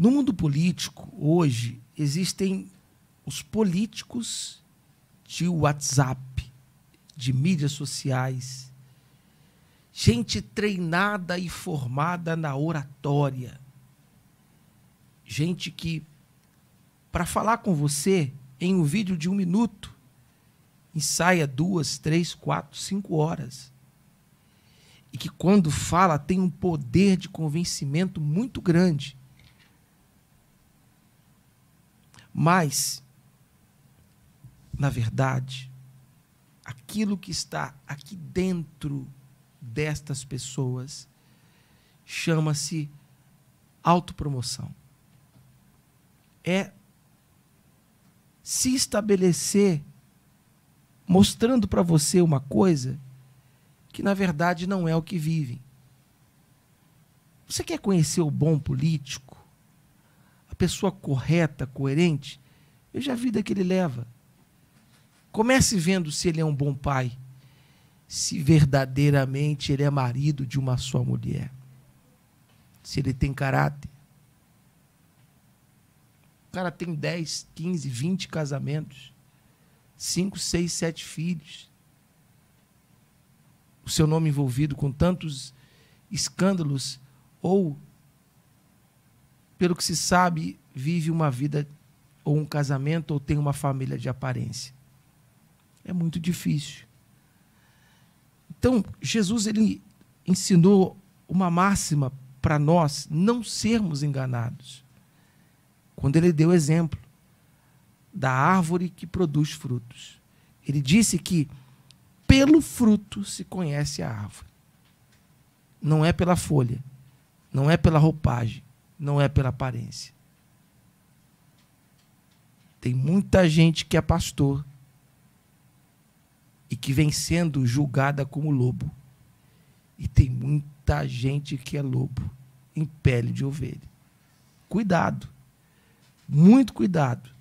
No mundo político, hoje, existem os políticos de WhatsApp, de mídias sociais, gente treinada e formada na oratória, gente que, para falar com você em um vídeo de um minuto, ensaia duas, três, quatro, cinco horas. E que, quando fala, tem um poder de convencimento muito grande Mas, na verdade, aquilo que está aqui dentro destas pessoas chama-se autopromoção. É se estabelecer mostrando para você uma coisa que na verdade não é o que vivem. Você quer conhecer o bom político? pessoa correta, coerente, veja a vida que ele leva. Comece vendo se ele é um bom pai, se verdadeiramente ele é marido de uma só mulher, se ele tem caráter. O cara tem 10, 15, 20 casamentos, 5, 6, 7 filhos. O seu nome envolvido com tantos escândalos ou pelo que se sabe, vive uma vida ou um casamento ou tem uma família de aparência. É muito difícil. Então, Jesus ele ensinou uma máxima para nós não sermos enganados. Quando ele deu o exemplo da árvore que produz frutos, ele disse que pelo fruto se conhece a árvore. Não é pela folha, não é pela roupagem, não é pela aparência. Tem muita gente que é pastor e que vem sendo julgada como lobo. E tem muita gente que é lobo em pele de ovelha. Cuidado. Muito cuidado.